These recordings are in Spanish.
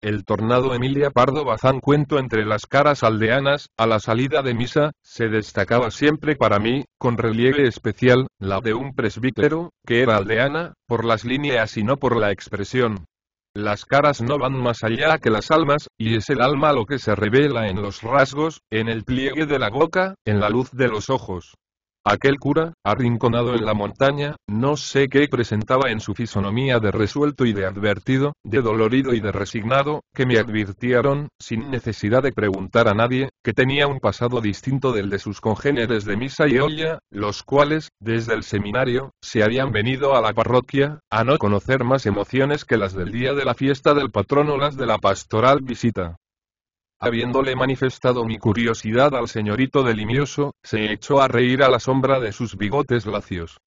El tornado Emilia Pardo Bazán cuento entre las caras aldeanas, a la salida de misa, se destacaba siempre para mí, con relieve especial, la de un presbítero, que era aldeana, por las líneas y no por la expresión. Las caras no van más allá que las almas, y es el alma lo que se revela en los rasgos, en el pliegue de la boca, en la luz de los ojos. Aquel cura, arrinconado en la montaña, no sé qué presentaba en su fisonomía de resuelto y de advertido, de dolorido y de resignado, que me advirtieron, sin necesidad de preguntar a nadie, que tenía un pasado distinto del de sus congéneres de misa y olla, los cuales, desde el seminario, se habían venido a la parroquia, a no conocer más emociones que las del día de la fiesta del patrón o las de la pastoral visita. Habiéndole manifestado mi curiosidad al señorito delimioso, se echó a reír a la sombra de sus bigotes lacios.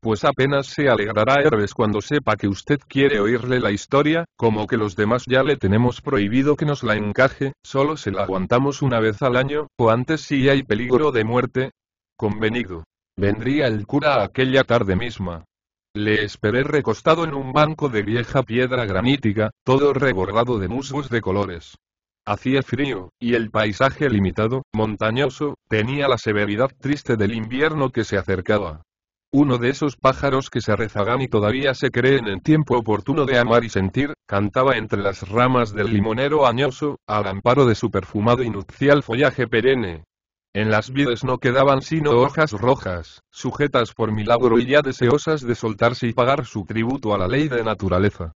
Pues apenas se alegrará Herbes cuando sepa que usted quiere oírle la historia, como que los demás ya le tenemos prohibido que nos la encaje, solo se la aguantamos una vez al año, o antes si hay peligro de muerte. Convenido. Vendría el cura aquella tarde misma. Le esperé recostado en un banco de vieja piedra granítica, todo rebordado de musgos de colores. Hacía frío, y el paisaje limitado, montañoso, tenía la severidad triste del invierno que se acercaba. Uno de esos pájaros que se rezagan y todavía se creen en tiempo oportuno de amar y sentir, cantaba entre las ramas del limonero añoso, al amparo de su perfumado y nupcial follaje perenne. En las vides no quedaban sino hojas rojas, sujetas por milagro y ya deseosas de soltarse y pagar su tributo a la ley de naturaleza.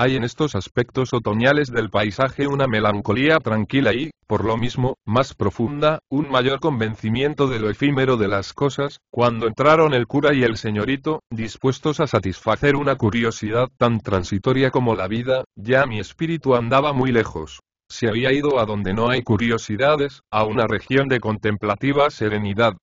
Hay en estos aspectos otoñales del paisaje una melancolía tranquila y, por lo mismo, más profunda, un mayor convencimiento de lo efímero de las cosas, cuando entraron el cura y el señorito, dispuestos a satisfacer una curiosidad tan transitoria como la vida, ya mi espíritu andaba muy lejos. Se había ido a donde no hay curiosidades, a una región de contemplativa serenidad.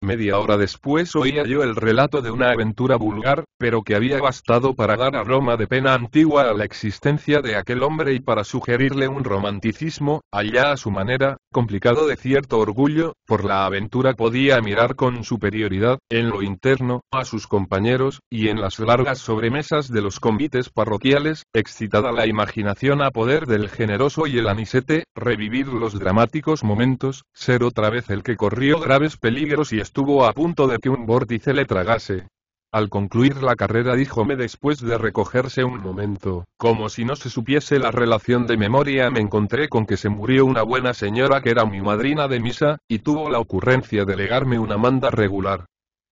Media hora después oía yo el relato de una aventura vulgar, pero que había bastado para dar aroma de pena antigua a la existencia de aquel hombre y para sugerirle un romanticismo, allá a su manera, complicado de cierto orgullo, por la aventura podía mirar con superioridad, en lo interno, a sus compañeros, y en las largas sobremesas de los convites parroquiales, excitada la imaginación a poder del generoso y el anisete, revivir los dramáticos momentos, ser otra vez el que corrió graves peligros y estuvo a punto de que un vórtice le tragase, al concluir la carrera díjome después de recogerse un momento, como si no se supiese la relación de memoria me encontré con que se murió una buena señora que era mi madrina de misa, y tuvo la ocurrencia de legarme una manda regular.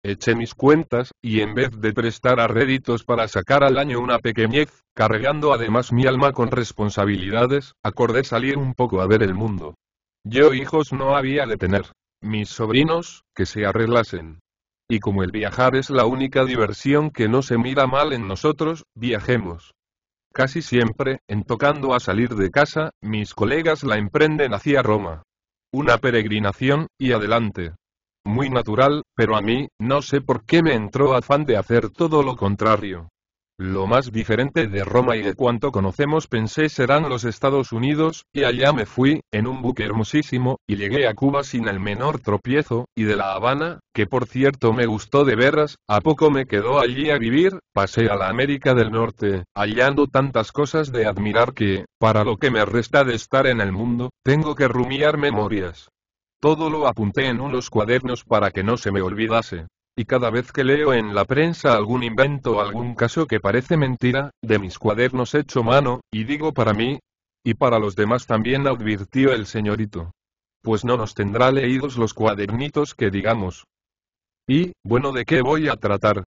Eché mis cuentas, y en vez de prestar a réditos para sacar al año una pequeñez, cargando además mi alma con responsabilidades, acordé salir un poco a ver el mundo. Yo hijos no había de tener. Mis sobrinos, que se arreglasen. Y como el viajar es la única diversión que no se mira mal en nosotros, viajemos. Casi siempre, en tocando a salir de casa, mis colegas la emprenden hacia Roma. Una peregrinación, y adelante. Muy natural, pero a mí, no sé por qué me entró afán de hacer todo lo contrario. Lo más diferente de Roma y de cuanto conocemos pensé serán los Estados Unidos, y allá me fui, en un buque hermosísimo, y llegué a Cuba sin el menor tropiezo, y de La Habana, que por cierto me gustó de veras, a poco me quedó allí a vivir, pasé a la América del Norte, hallando tantas cosas de admirar que, para lo que me resta de estar en el mundo, tengo que rumiar memorias. Todo lo apunté en unos cuadernos para que no se me olvidase. Y cada vez que leo en la prensa algún invento o algún caso que parece mentira, de mis cuadernos echo mano, y digo para mí, y para los demás también advirtió el señorito. Pues no nos tendrá leídos los cuadernitos que digamos. Y, bueno, ¿de qué voy a tratar?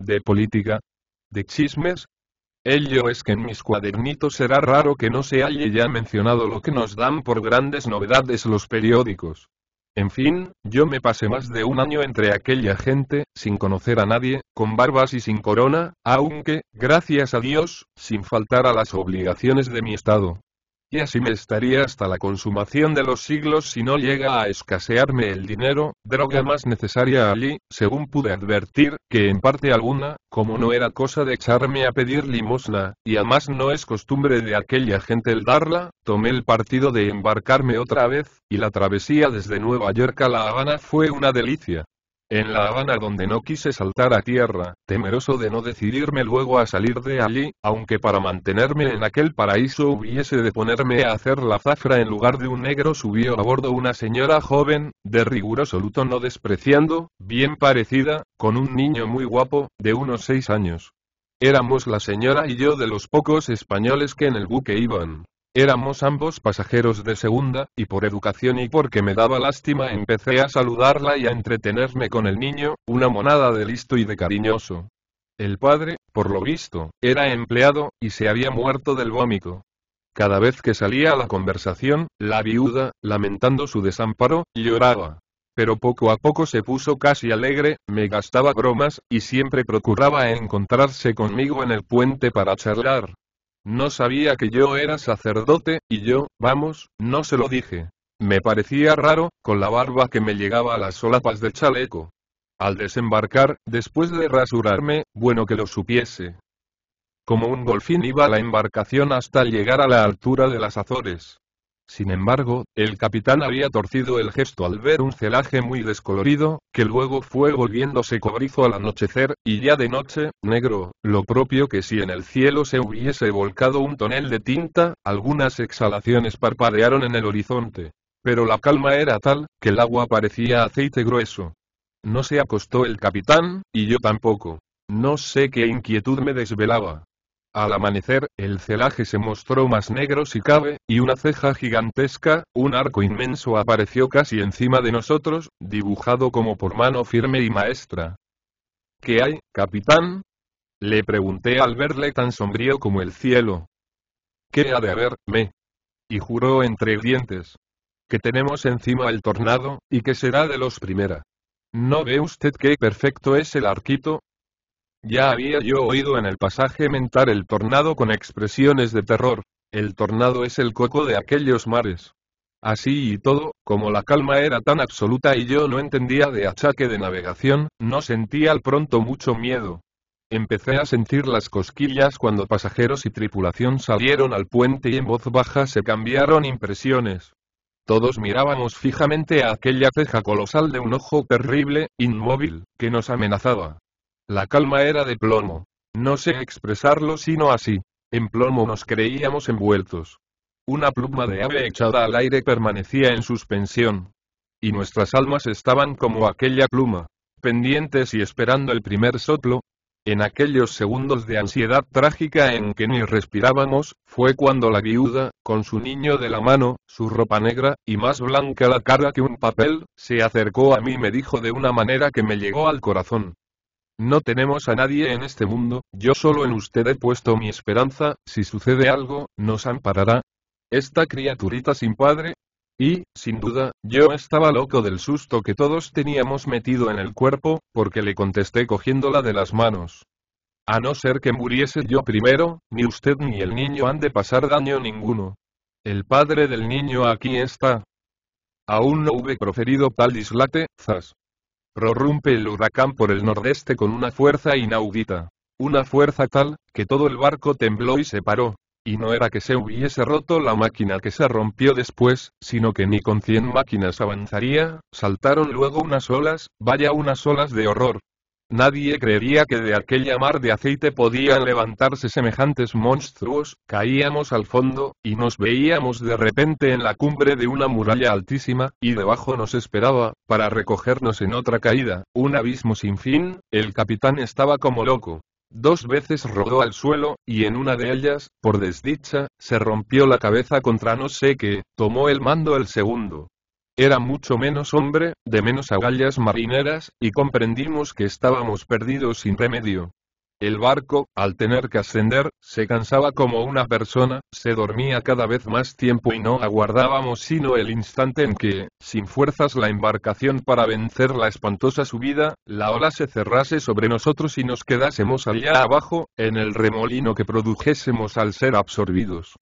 ¿De política? ¿De chismes? Ello es que en mis cuadernitos será raro que no se haya ya mencionado lo que nos dan por grandes novedades los periódicos. En fin, yo me pasé más de un año entre aquella gente, sin conocer a nadie, con barbas y sin corona, aunque, gracias a Dios, sin faltar a las obligaciones de mi estado, y así me estaría hasta la consumación de los siglos si no llega a escasearme el dinero, droga más necesaria allí, según pude advertir, que en parte alguna, como no era cosa de echarme a pedir limosna, y además no es costumbre de aquella gente el darla, tomé el partido de embarcarme otra vez, y la travesía desde Nueva York a La Habana fue una delicia. En La Habana donde no quise saltar a tierra, temeroso de no decidirme luego a salir de allí, aunque para mantenerme en aquel paraíso hubiese de ponerme a hacer la zafra en lugar de un negro subió a bordo una señora joven, de riguroso luto no despreciando, bien parecida, con un niño muy guapo, de unos seis años. Éramos la señora y yo de los pocos españoles que en el buque iban. Éramos ambos pasajeros de segunda, y por educación y porque me daba lástima empecé a saludarla y a entretenerme con el niño, una monada de listo y de cariñoso. El padre, por lo visto, era empleado, y se había muerto del vómito. Cada vez que salía a la conversación, la viuda, lamentando su desamparo, lloraba. Pero poco a poco se puso casi alegre, me gastaba bromas, y siempre procuraba encontrarse conmigo en el puente para charlar. No sabía que yo era sacerdote, y yo, vamos, no se lo dije. Me parecía raro, con la barba que me llegaba a las solapas del chaleco. Al desembarcar, después de rasurarme, bueno que lo supiese. Como un golfín iba la embarcación hasta llegar a la altura de las Azores. Sin embargo, el capitán había torcido el gesto al ver un celaje muy descolorido, que luego fue volviéndose cobrizo al anochecer, y ya de noche, negro, lo propio que si en el cielo se hubiese volcado un tonel de tinta, algunas exhalaciones parpadearon en el horizonte. Pero la calma era tal, que el agua parecía aceite grueso. No se acostó el capitán, y yo tampoco. No sé qué inquietud me desvelaba. Al amanecer, el celaje se mostró más negro si cabe, y una ceja gigantesca, un arco inmenso apareció casi encima de nosotros, dibujado como por mano firme y maestra. ¿Qué hay, capitán? Le pregunté al verle tan sombrío como el cielo. ¿Qué ha de haberme? Y juró entre dientes. Que tenemos encima el tornado, y que será de los primera. ¿No ve usted qué perfecto es el arquito, ya había yo oído en el pasaje mentar el tornado con expresiones de terror. El tornado es el coco de aquellos mares. Así y todo, como la calma era tan absoluta y yo no entendía de achaque de navegación, no sentí al pronto mucho miedo. Empecé a sentir las cosquillas cuando pasajeros y tripulación salieron al puente y en voz baja se cambiaron impresiones. Todos mirábamos fijamente a aquella ceja colosal de un ojo terrible, inmóvil, que nos amenazaba. La calma era de plomo. No sé expresarlo sino así. En plomo nos creíamos envueltos. Una pluma de ave echada al aire permanecía en suspensión. Y nuestras almas estaban como aquella pluma, pendientes y esperando el primer soplo. En aquellos segundos de ansiedad trágica en que ni respirábamos, fue cuando la viuda, con su niño de la mano, su ropa negra, y más blanca la cara que un papel, se acercó a mí y me dijo de una manera que me llegó al corazón. No tenemos a nadie en este mundo, yo solo en usted he puesto mi esperanza, si sucede algo, nos amparará. Esta criaturita sin padre. Y, sin duda, yo estaba loco del susto que todos teníamos metido en el cuerpo, porque le contesté cogiéndola de las manos. A no ser que muriese yo primero, ni usted ni el niño han de pasar daño ninguno. El padre del niño aquí está. Aún no hube proferido tal dislate, zas. Prorrumpe el huracán por el nordeste con una fuerza inaudita. Una fuerza tal, que todo el barco tembló y se paró. Y no era que se hubiese roto la máquina que se rompió después, sino que ni con cien máquinas avanzaría, saltaron luego unas olas, vaya unas olas de horror, Nadie creería que de aquella mar de aceite podían levantarse semejantes monstruos, caíamos al fondo, y nos veíamos de repente en la cumbre de una muralla altísima, y debajo nos esperaba, para recogernos en otra caída, un abismo sin fin, el capitán estaba como loco, Dos veces rodó al suelo, y en una de ellas, por desdicha, se rompió la cabeza contra no sé qué, tomó el mando el segundo, era mucho menos hombre, de menos agallas marineras, y comprendimos que estábamos perdidos sin remedio. El barco, al tener que ascender, se cansaba como una persona, se dormía cada vez más tiempo y no aguardábamos sino el instante en que, sin fuerzas la embarcación para vencer la espantosa subida, la ola se cerrase sobre nosotros y nos quedásemos allá abajo, en el remolino que produjésemos al ser absorbidos.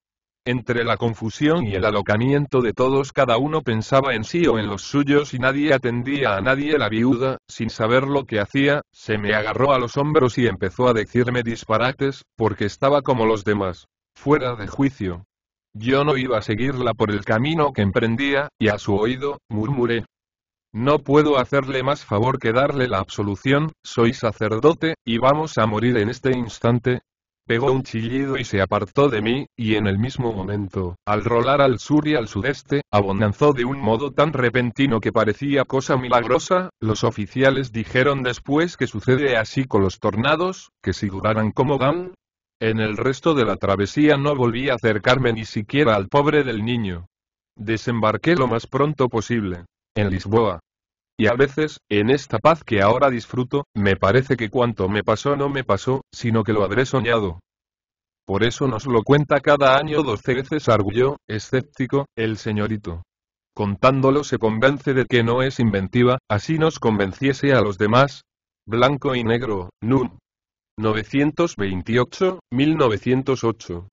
Entre la confusión y el alocamiento de todos cada uno pensaba en sí o en los suyos y nadie atendía a nadie la viuda, sin saber lo que hacía, se me agarró a los hombros y empezó a decirme disparates, porque estaba como los demás, fuera de juicio. Yo no iba a seguirla por el camino que emprendía, y a su oído, murmuré. No puedo hacerle más favor que darle la absolución, soy sacerdote, y vamos a morir en este instante, pegó un chillido y se apartó de mí, y en el mismo momento, al rolar al sur y al sudeste, abonanzó de un modo tan repentino que parecía cosa milagrosa, los oficiales dijeron después que sucede así con los tornados, que si duraran como dan, en el resto de la travesía no volví a acercarme ni siquiera al pobre del niño. Desembarqué lo más pronto posible. En Lisboa, y a veces, en esta paz que ahora disfruto, me parece que cuanto me pasó no me pasó, sino que lo habré soñado. Por eso nos lo cuenta cada año doce veces arguyó, escéptico, el señorito. Contándolo se convence de que no es inventiva, así nos convenciese a los demás. Blanco y negro, NUM. 928, 1908.